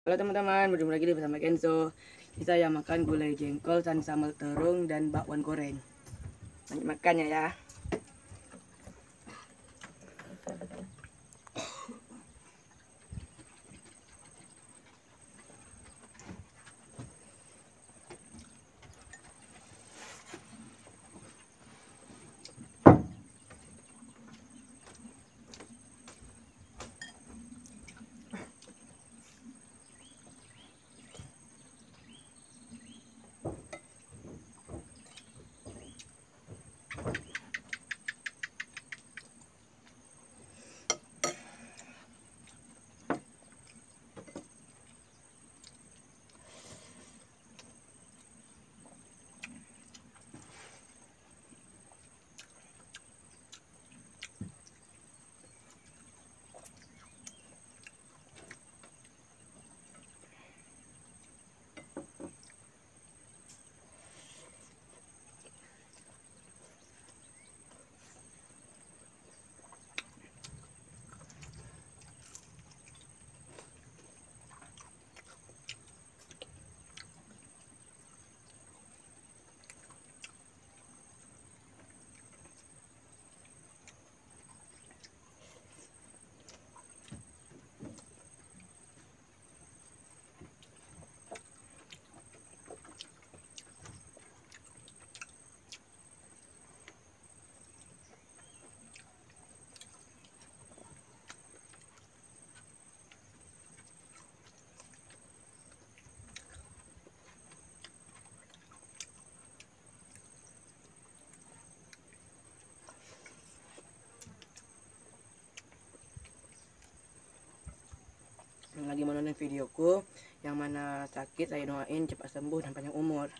Halo teman-teman, berjumpa lagi bersama Kenzo. Kita yang makan gulai jengkol dan sambal terung dan bakwan goreng. Banyak makannya ya. ya. dalam videoku yang mana sakit saya doain cepat sembuh dan panjang umur.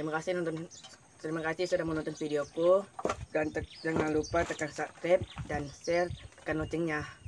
terima kasih nonton terima kasih sudah menonton videoku dan jangan lupa tekan subscribe dan share tekan loncengnya.